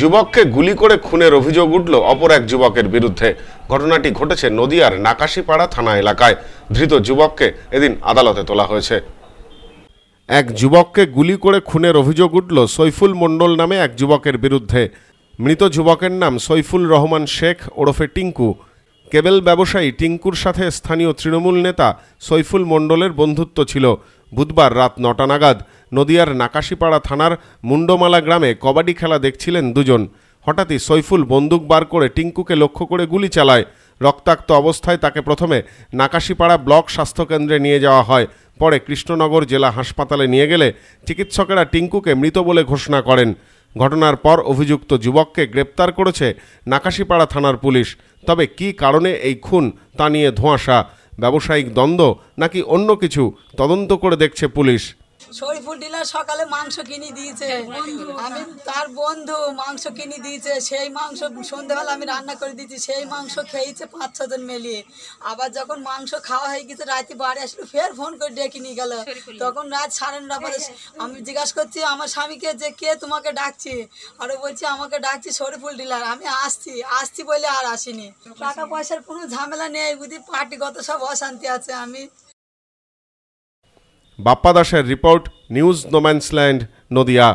যুবককে গুলি করে খুনের অভিযোগ উঠল অপর এক যুবকের বিরুদ্ধে ঘটনাটি ঘটেছে নদিয়ার নাকাশিপাড়া থানা এলাকায় ধৃত যুবককে এদিন আদালতে তোলা হয়েছে এক যুবককে গুলি করে খুনের অভিযোগ উঠল সৈফুল মণ্ডল নামে এক যুবকের বিরুদ্ধে মৃত যুবকের নাম সৈফুল রহমান শেখ ওরফে টিঙ্কু কেবেল ব্যবসায়ী টিঙ্কুর সাথে স্থানীয় তৃণমূল নেতা সৈফুল মণ্ডলের বন্ধুত্ব ছিল বুধবার রাত নটা নাগাদ নদিয়ার নাকাশিপাড়া থানার মুন্ডমালা গ্রামে কবাডি খেলা দেখছিলেন দুজন হঠাৎই সৈফুল বন্দুক বার করে টিঙ্কুকে লক্ষ্য করে গুলি চালায় রক্তাক্ত অবস্থায় তাকে প্রথমে নাকাশিপাড়া ব্লক স্বাস্থ্যকেন্দ্রে নিয়ে যাওয়া হয় পরে কৃষ্ণনগর জেলা হাসপাতালে নিয়ে গেলে চিকিৎসকেরা টিঙ্কুকে মৃত বলে ঘোষণা করেন ঘটনার পর অভিযুক্ত যুবককে গ্রেপ্তার করেছে নাকাশিপাড়া থানার পুলিশ তবে কি কারণে এই খুন তা নিয়ে ধোঁয়াশা ব্যবসায়িক দ্বন্দ্ব নাকি অন্য কিছু তদন্ত করে দেখছে পুলিশ শরীফুল ডিলার সকালে মাংস কিনে দিয়েছে হ্যাঁ, আমি তার বন্ধু মাংস কিনে দিয়েছে সেই মাংস সন্ধ্যাবেলা আমি রান্না করে দিয়েছি সেই মাংস খেয়েছে পাঁচ ছজন মিলিয়ে আবার যখন মাংস খাওয়া হয়ে গেছে রাতে বাড়ি আসলো ফের ফোন করে ডেকে নিয়ে গেল তখন রাত সাড়ে নটা পরে হ্যাঁ, হ্যাঁ। আমি জিজ্ঞাসা করছি আমার স্বামীকে যে কে তোমাকে ডাকছে আরও বলছি আমাকে ডাকছি শরীফুল ডিলার আমি আসছি আসছি বলে আর আসিনি টাকা পয়সার কোনো ঝামেলা নেই বুঝি পার্টিগত সব অশান্তি আছে আমি বাপ্পা দাসের রিপোর্ট নিউজ নোম্যান্সল্যান্ড নদিয়া